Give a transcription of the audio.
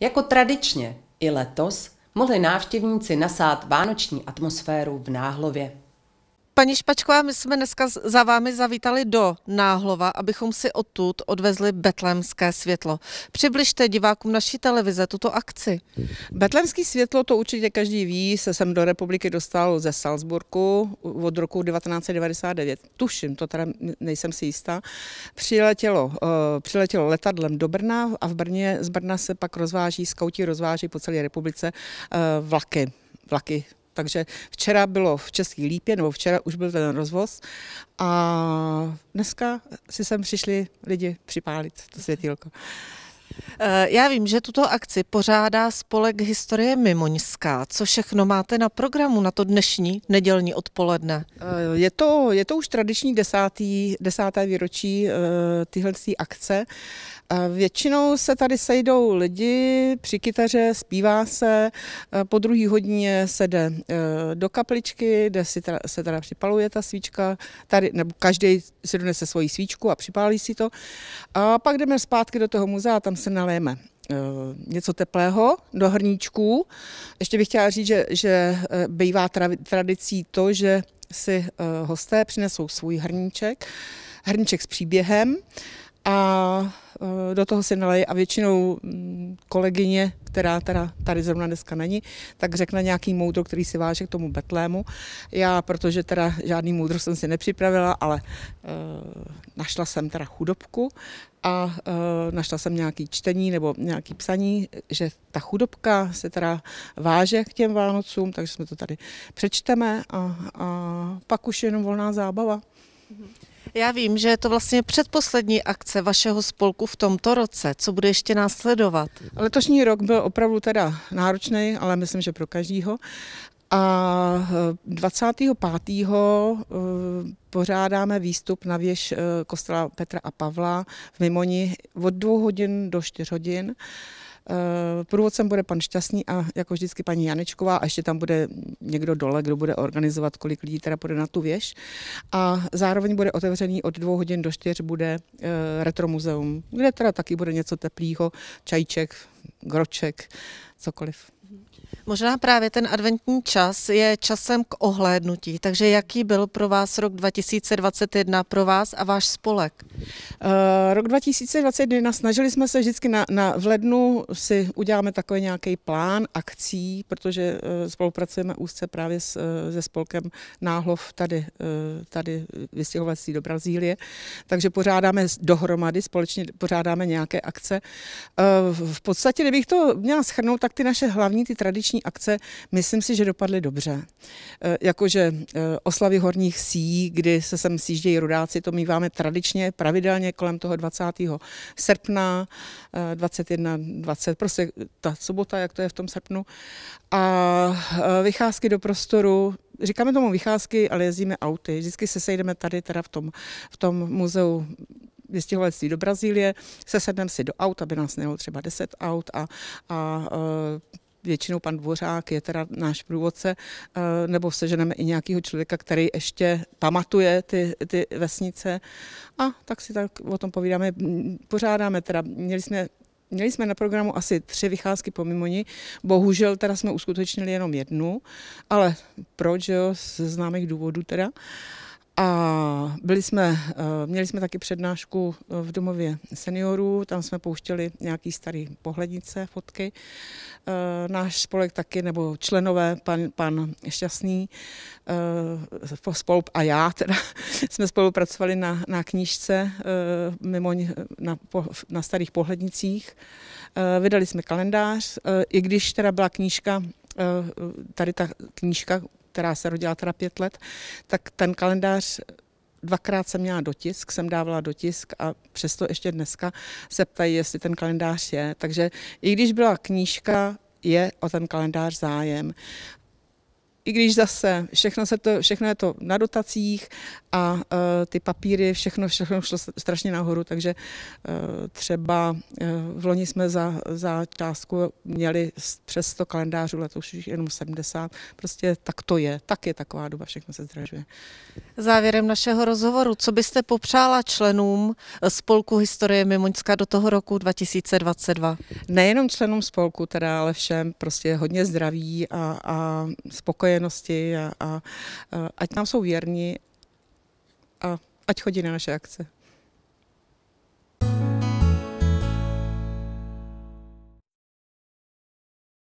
Jako tradičně i letos mohli návštěvníci nasát vánoční atmosféru v náhlově. Paní Špačková, my jsme dneska za vámi zavítali do Náhlova, abychom si odtud odvezli betlémské světlo. Přibližte divákům naší televize tuto akci. Betlemské světlo, to určitě každý ví, se sem do republiky dostal ze Salzburku od roku 1999. Tuším, to teda nejsem si jistá. Přiletělo, eh, přiletělo letadlem do Brna a v Brně, z Brna se pak rozváží, skauti rozváží po celé republice eh, vlaky vlaky takže včera bylo v Český Lípě, nebo včera už byl ten rozvoz a dneska si sem přišli lidi připálit to světýlko. Eh, já vím, že tuto akci pořádá spolek Historie Mimoňská. Co všechno máte na programu na to dnešní nedělní odpoledne? Eh, je to, je to už tradiční desátý, desáté výročí eh, tyhle akce. Většinou se tady sejdou lidi při kytaře, zpívá se, po druhý hodině se jde e, do kapličky, kde si teda, se teda připaluje ta svíčka, tady, nebo každý si donese svoji svíčku a připálí si to. A pak jdeme zpátky do toho muzea a tam se naléme e, něco teplého do hrníčků. Ještě bych chtěla říct, že, že e, bývá tradicí to, že si hosté přinesou svůj hrníček, hrníček s příběhem, a eh, do toho si nalej a většinou mm, kolegyně, která teda tady zrovna dneska není, tak řekne nějaký moudro, který si váže k tomu betlému. Já, protože teda žádný moudro jsem si nepřipravila, ale eh, našla jsem teda chudobku a eh, našla jsem nějaký čtení nebo nějaký psaní, že ta chudobka se teda váže k těm Vánocům, takže jsme to tady přečteme a, a pak už je jenom volná zábava. Mm-hmm. Já vím, že je to vlastně předposlední akce vašeho spolku v tomto roce. Co bude ještě následovat? Letošní rok byl opravdu teda náročný, ale myslím, že pro každýho. A 25. Eh, eh, pořádáme výstup na věž eh, kostela Petra a Pavla v Mimoni od dvou hodin do čtyř hodin. Eh, průvodcem bude pan Šťastný a jako vždycky paní Janečková a ještě tam bude někdo dole, kdo bude organizovat, kolik lidí teda půjde na tu věž. A zároveň bude otevřený od dvou hodin do čtyř bude eh, retro muzeum. kde teda taky bude něco teplýho, čajček, groček, cokoliv. Možná právě ten adventní čas je časem k ohlédnutí, takže jaký byl pro vás rok 2021 pro vás a váš spolek? Uh, rok 2021 snažili jsme se vždycky na, na v lednu si uděláme takový nějaký plán akcí, protože uh, spolupracujeme úzce právě s, uh, se spolkem Náhlov tady, tady vystěhovací do Brazílie, takže pořádáme dohromady, společně pořádáme nějaké akce. V podstatě, kdybych to měla schrnout, tak ty naše hlavní, ty tradiční letošní akce, myslím si, že dopadly dobře. E, jakože e, oslavy horních sí, kdy se sem sjíždějí rodáci, to míváme tradičně, pravidelně kolem toho 20. srpna, e, 21, 20, prostě ta sobota, jak to je v tom srpnu. A e, vycházky do prostoru, říkáme tomu vycházky, ale jezdíme auty. Vždycky se sejdeme tady teda v tom, v tom muzeu vystěhovalectví do Brazílie, sedneme si do aut, aby nás nejelo třeba 10 aut a, a, a většinou pan Dvořák je teda náš průvodce, eh, nebo seženeme i nějakého člověka, který ještě pamatuje ty, ty vesnice. A tak si tak o tom povídáme, pořádáme teda, měli jsme Měli jsme na programu asi tři vycházky po Mimoni, bohužel teda jsme uskutečnili jenom jednu, ale proč, jo, ze známých důvodů teda. Uh, a byli jsme, eh, měli jsme taky přednášku eh, v domově seniorů, tam jsme pouštěli nějaký starý pohlednice, fotky. Eh, náš spolek taky, nebo členové, pan, pan Šťastný spolu, a já teda, jsme spolupracovali na, na knížce mimo na, na starých pohlednicích. Vydali jsme kalendář, i když teda byla knížka tady ta knížka která se rodila teda pět let, tak ten kalendář dvakrát jsem měla dotisk, jsem dávala dotisk a přesto ještě dneska se ptají, jestli ten kalendář je. Takže i když byla knížka, je o ten kalendář zájem. I když zase všechno, se to, všechno je to na dotacích a uh, ty papíry, všechno, všechno šlo strašně nahoru, takže uh, třeba uh, v loni jsme za, za částku měli přes 100 kalendářů, letos už jenom 70. Prostě tak to je, tak je taková doba, všechno se zdražuje. Závěrem našeho rozhovoru, co byste popřála členům spolku Historie Mimoňska do toho roku 2022? Nejenom členům spolku, teda, ale všem prostě hodně zdraví a, a spokojení spokojenosti a, a, a ať nám jsou věrní a ať chodí na naše akce.